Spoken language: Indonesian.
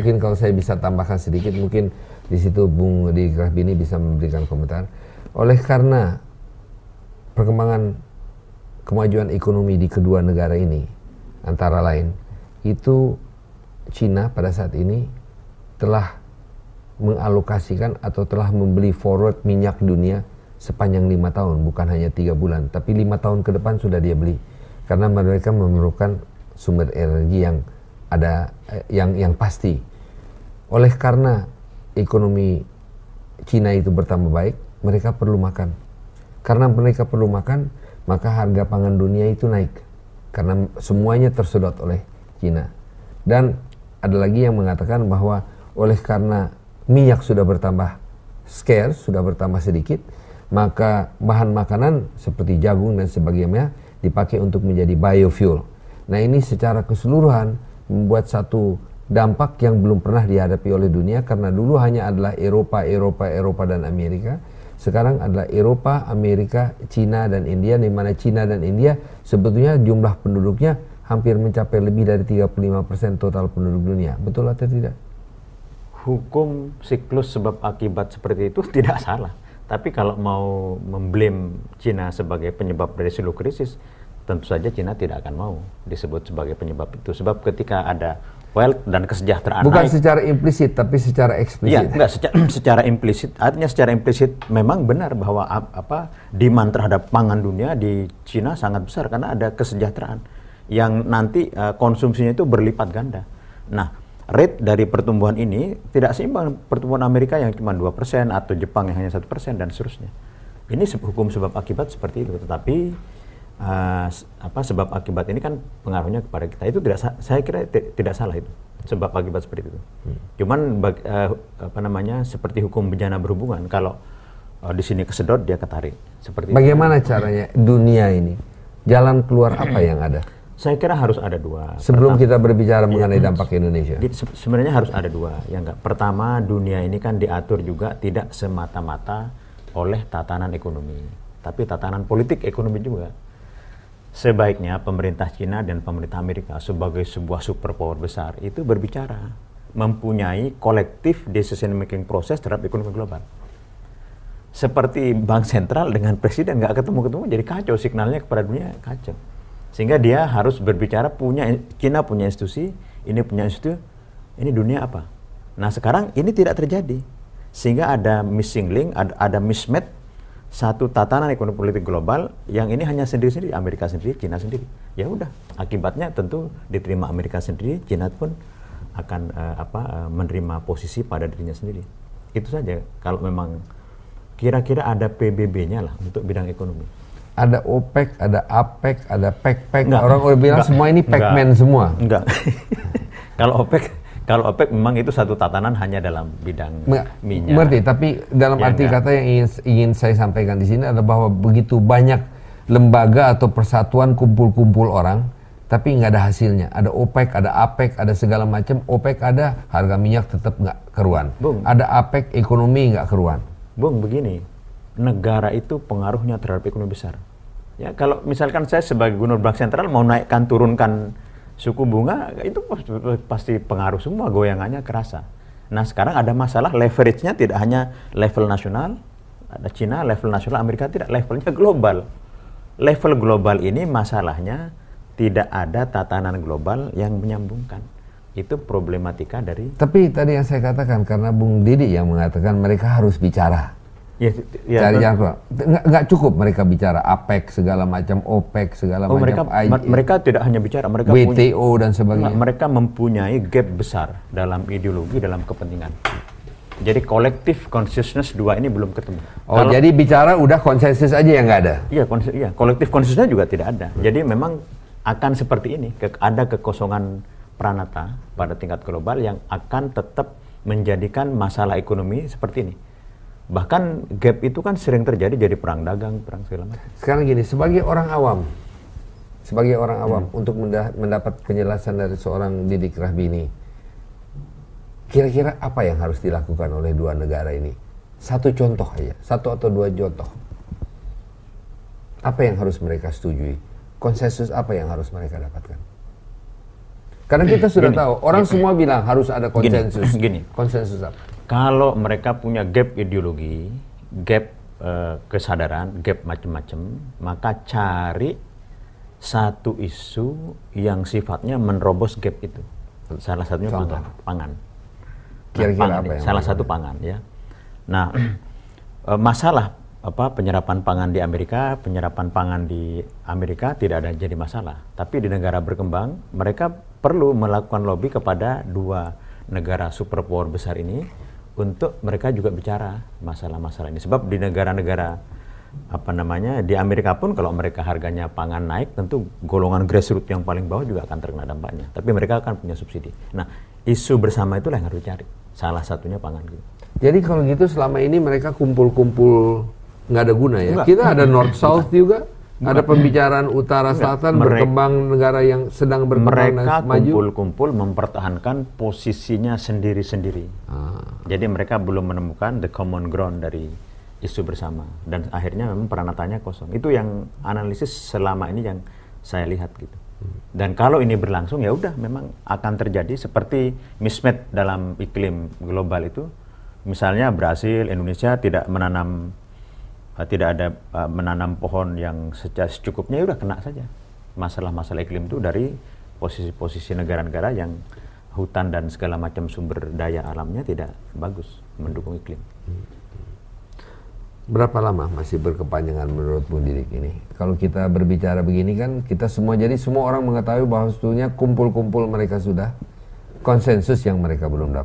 mungkin kalau saya bisa tambahkan sedikit mungkin di situ Bung di Grafini bisa memberikan komentar. Oleh karena perkembangan kemajuan ekonomi di kedua negara ini antara lain itu Cina pada saat ini telah mengalokasikan atau telah membeli forward minyak dunia sepanjang lima tahun bukan hanya tiga bulan tapi lima tahun ke depan sudah dia beli karena mereka memerlukan sumber energi yang ada eh, yang yang pasti oleh karena ekonomi Cina itu bertambah baik, mereka perlu makan. Karena mereka perlu makan, maka harga pangan dunia itu naik. Karena semuanya tersedot oleh Cina. Dan ada lagi yang mengatakan bahwa oleh karena minyak sudah bertambah scarce, sudah bertambah sedikit, maka bahan makanan seperti jagung dan sebagainya dipakai untuk menjadi biofuel. Nah ini secara keseluruhan membuat satu dampak yang belum pernah dihadapi oleh dunia karena dulu hanya adalah Eropa, Eropa, Eropa dan Amerika. Sekarang adalah Eropa, Amerika, Cina dan India di mana Cina dan India sebetulnya jumlah penduduknya hampir mencapai lebih dari 35% total penduduk dunia. Betul atau tidak? Hukum siklus sebab akibat seperti itu tidak salah. Tapi kalau mau memblame Cina sebagai penyebab dari seluruh krisis, tentu saja Cina tidak akan mau disebut sebagai penyebab itu. Sebab ketika ada wealth dan kesejahteraan bukan naik. secara implisit tapi secara eksplisit. Iya, enggak secara, secara implisit. Artinya secara implisit memang benar bahwa apa demand terhadap pangan dunia di Cina sangat besar karena ada kesejahteraan yang nanti uh, konsumsinya itu berlipat ganda. Nah, rate dari pertumbuhan ini tidak seimbang pertumbuhan Amerika yang cuma 2% atau Jepang yang hanya satu persen dan seterusnya. Ini hukum sebab akibat seperti itu, tetapi uh, apa sebab akibat ini kan pengaruhnya kepada kita itu tidak saya kira tidak salah itu sebab akibat seperti itu. Hmm. Cuman uh, apa namanya seperti hukum bencana berhubungan kalau uh, di sini kesedot dia ketarik seperti Bagaimana itu. caranya dunia ini jalan keluar apa hmm. yang ada? Saya kira harus ada dua. Sebelum pertama, kita berbicara iya. mengenai dampak Indonesia, se sebenarnya harus ada dua. Yang enggak. pertama, dunia ini kan diatur juga tidak semata-mata oleh tatanan ekonomi, tapi tatanan politik ekonomi juga. Sebaiknya pemerintah Cina dan pemerintah Amerika sebagai sebuah superpower besar itu berbicara, mempunyai kolektif decision making proses terhadap ekonomi global. Seperti bank sentral dengan presiden nggak ketemu-ketemu jadi kacau signalnya kepada dunia kacau. Sehingga dia harus berbicara punya Cina punya institusi, ini punya institusi, ini dunia apa? Nah sekarang ini tidak terjadi. Sehingga ada missing link, ada, ada mismatch satu tatanan ekonomi politik global yang ini hanya sendiri-sendiri Amerika sendiri, Cina sendiri. Ya udah, akibatnya tentu diterima Amerika sendiri, Cina pun akan uh, apa uh, menerima posisi pada dirinya sendiri. Itu saja kalau memang kira-kira ada PBB-nya lah untuk bidang ekonomi. Ada OPEC, ada APEC, ada PEC-PEC. Orang udah bilang enggak, semua ini PEC-men semua. Enggak. kalau OPEC kalau OPEC memang itu satu tatanan hanya dalam bidang minyak. Merti, tapi dalam ya arti kata yang ingin, ingin saya sampaikan di sini adalah bahwa begitu banyak lembaga atau persatuan kumpul-kumpul orang, tapi nggak ada hasilnya. Ada OPEC, ada APEC, ada segala macam. OPEC ada, harga minyak tetap nggak keruan. Bung. Ada APEC, ekonomi nggak keruan. Bung, begini, negara itu pengaruhnya terhadap ekonomi besar. Ya, kalau misalkan saya sebagai gubernur bank sentral mau naikkan turunkan suku bunga itu pasti pengaruh semua goyangannya kerasa. Nah sekarang ada masalah leverage-nya tidak hanya level nasional, ada Cina level nasional, Amerika tidak levelnya global. Level global ini masalahnya tidak ada tatanan global yang menyambungkan itu problematika dari tapi tadi yang saya katakan karena Bung Didi yang mengatakan mereka harus bicara Ya, ya, cari yang Nggak, cukup mereka bicara APEC segala macam, OPEC segala oh, macam. Mereka, mereka tidak hanya bicara, mereka WTO punya, dan sebagainya. Mereka mempunyai gap besar dalam ideologi, dalam kepentingan. Jadi kolektif consciousness dua ini belum ketemu. Oh, Kalau, jadi bicara udah konsensus aja yang nggak ada? Iya, iya, kolektif consciousness juga tidak ada. Jadi memang akan seperti ini, ke, ada kekosongan pranata pada tingkat global yang akan tetap menjadikan masalah ekonomi seperti ini bahkan gap itu kan sering terjadi jadi perang dagang perang segala macam sekarang gini sebagai orang awam sebagai orang awam hmm. untuk mendapat penjelasan dari seorang Didik Rahbini kira-kira apa yang harus dilakukan oleh dua negara ini satu contoh aja satu atau dua contoh apa yang harus mereka setujui konsensus apa yang harus mereka dapatkan karena kita sudah gini, tahu orang gini, semua bilang harus ada konsensus gini, gini. konsensus apa kalau mereka punya gap ideologi, gap eh, kesadaran, gap macam-macam, maka cari satu isu yang sifatnya menerobos gap itu. Salah satunya Contoh. pangan. pangan. Nah, Kira-kira apa Salah satu pangan ya. Nah, eh, masalah apa penyerapan pangan di Amerika, penyerapan pangan di Amerika tidak ada jadi masalah. Tapi di negara berkembang, mereka perlu melakukan lobby kepada dua negara superpower besar ini untuk mereka juga bicara masalah-masalah ini. Sebab di negara-negara apa namanya di Amerika pun kalau mereka harganya pangan naik tentu golongan grassroots yang paling bawah juga akan terkena dampaknya. Tapi mereka akan punya subsidi. Nah isu bersama itulah yang harus dicari. Salah satunya pangan gitu. Jadi kalau gitu selama ini mereka kumpul-kumpul nggak ada guna ya. Enggak. Kita ada North South juga ada pembicaraan utara selatan mereka, berkembang negara yang sedang berkembang mereka kumpul-kumpul mempertahankan posisinya sendiri-sendiri ah. jadi mereka belum menemukan the common ground dari isu bersama dan akhirnya memang peranatanya kosong itu yang analisis selama ini yang saya lihat gitu hmm. dan kalau ini berlangsung ya udah memang akan terjadi seperti mismatch dalam iklim global itu misalnya Brasil Indonesia tidak menanam Eh, tidak ada uh, menanam pohon yang secukupnya ya udah kena saja masalah-masalah iklim itu dari posisi-posisi negara-negara yang hutan dan segala macam sumber daya alamnya tidak bagus mendukung iklim. Berapa lama masih berkepanjangan menurutmu Didik ini? Kalau kita berbicara begini kan kita semua jadi semua orang mengetahui bahwa sebetulnya kumpul-kumpul mereka sudah konsensus yang mereka belum dapat.